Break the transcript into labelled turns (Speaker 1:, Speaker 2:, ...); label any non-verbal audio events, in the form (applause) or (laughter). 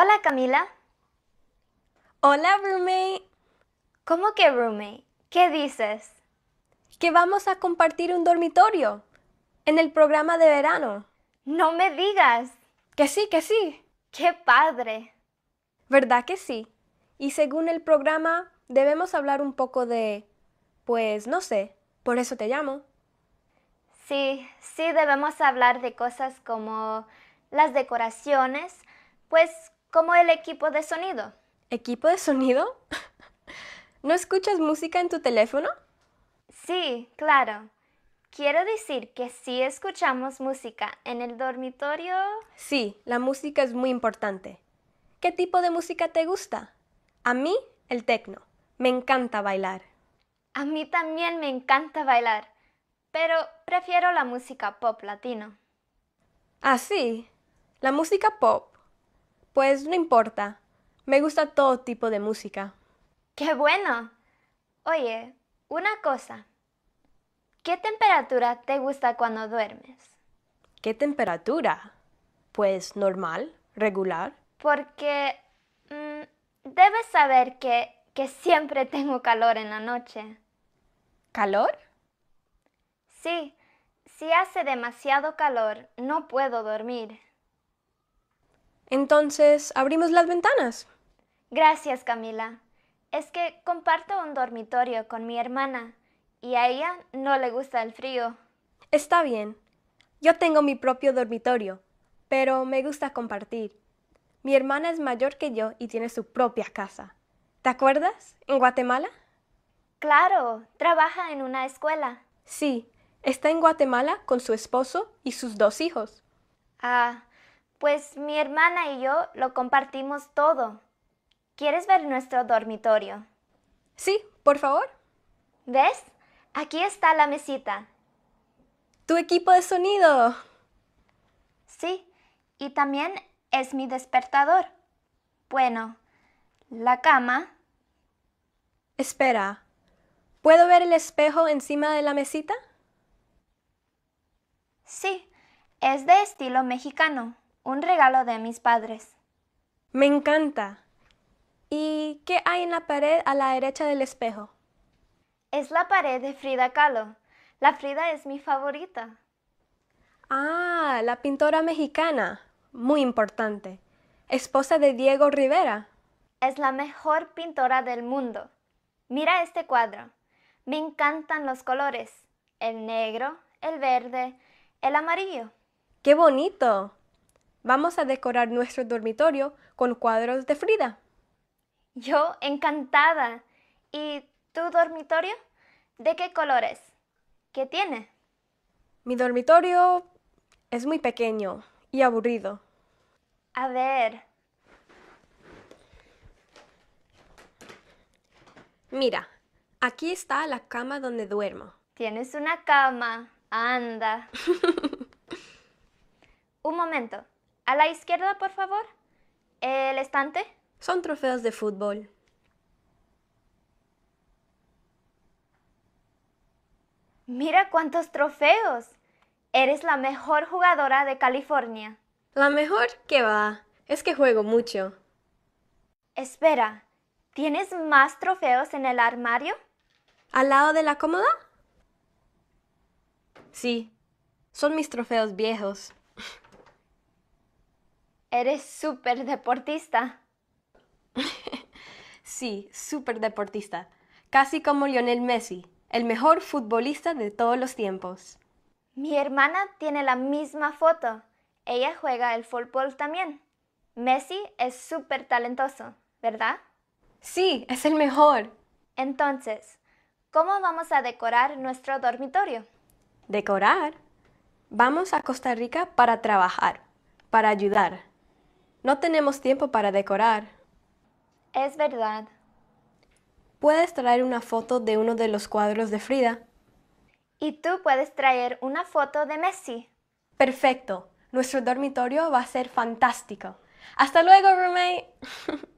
Speaker 1: Hola Camila. Hola roommate.
Speaker 2: ¿Cómo que roommate? ¿Qué dices? Que vamos a compartir un dormitorio en el programa de verano. No me digas. Que sí, que sí. Qué padre. ¿Verdad que sí? Y según el programa debemos hablar un poco de... pues no sé, por eso te llamo.
Speaker 1: Sí, sí debemos hablar de cosas como las decoraciones, pues como el equipo de sonido.
Speaker 2: ¿Equipo de sonido? (laughs)
Speaker 1: ¿No escuchas música en
Speaker 2: tu teléfono?
Speaker 1: Sí, claro. Quiero decir que sí escuchamos música en el dormitorio.
Speaker 2: Sí, la música es muy importante. ¿Qué tipo de música te gusta? A mí, el tecno. Me encanta bailar.
Speaker 1: A mí también me encanta bailar, pero prefiero la música pop latino. Ah, sí. La música
Speaker 2: pop pues no importa. Me gusta todo tipo de música.
Speaker 1: ¡Qué bueno! Oye, una cosa. ¿Qué temperatura te gusta cuando duermes?
Speaker 2: ¿Qué temperatura? Pues normal, regular.
Speaker 1: Porque mm, debes saber que, que siempre tengo calor en la noche. ¿Calor? Sí, si hace demasiado calor, no puedo dormir.
Speaker 2: Entonces, abrimos las ventanas.
Speaker 1: Gracias, Camila. Es que comparto un dormitorio con mi hermana y a ella no le gusta el frío. Está bien.
Speaker 2: Yo tengo mi propio dormitorio, pero me gusta compartir. Mi hermana es mayor que yo y tiene su propia casa. ¿Te acuerdas? ¿En Guatemala?
Speaker 1: Claro, trabaja en una escuela.
Speaker 2: Sí, está en Guatemala con su esposo y sus dos hijos.
Speaker 1: Ah, pues mi hermana y yo lo compartimos todo. ¿Quieres ver nuestro dormitorio? Sí, por favor. ¿Ves? Aquí está la mesita. Tu equipo de sonido. Sí, y también es mi despertador. Bueno, la cama.
Speaker 2: Espera, ¿puedo ver el espejo encima de la mesita?
Speaker 1: Sí, es de estilo mexicano un regalo de mis padres. Me encanta. ¿Y qué hay en la pared a la derecha del espejo? Es la pared de Frida Kahlo. La Frida es mi favorita.
Speaker 2: Ah, la pintora mexicana. Muy importante. Esposa de Diego Rivera.
Speaker 1: Es la mejor pintora del mundo. Mira este cuadro. Me encantan los colores. El negro, el verde, el amarillo.
Speaker 2: ¡Qué bonito! Vamos a decorar nuestro dormitorio con cuadros de Frida.
Speaker 1: Yo encantada. ¿Y tu dormitorio? ¿De qué colores? ¿Qué tiene?
Speaker 2: Mi dormitorio es muy pequeño y aburrido.
Speaker 1: A ver. Mira, aquí está la cama donde duermo. Tienes una cama. Anda. (laughs) Un momento. A la izquierda, por favor. El estante. Son trofeos de fútbol. Mira cuántos trofeos. Eres la mejor jugadora de California. La mejor que va. Es que juego mucho. Espera, ¿tienes más trofeos en el armario? ¿Al lado de la cómoda? Sí, son mis trofeos viejos.
Speaker 2: Eres súper deportista. (laughs) sí, súper deportista. Casi como Lionel Messi, el mejor futbolista de todos los tiempos.
Speaker 1: Mi hermana tiene la misma foto. Ella juega el fútbol también. Messi es súper talentoso, ¿verdad? Sí, es el mejor. Entonces, ¿cómo vamos a decorar nuestro dormitorio?
Speaker 2: ¿Decorar? Vamos a Costa Rica para trabajar, para ayudar, no tenemos tiempo para decorar.
Speaker 1: Es verdad.
Speaker 2: ¿Puedes traer una foto de uno de los cuadros de Frida? Y tú puedes
Speaker 1: traer una foto de Messi.
Speaker 2: Perfecto. Nuestro dormitorio va a ser fantástico.
Speaker 1: Hasta luego, roommate. (laughs)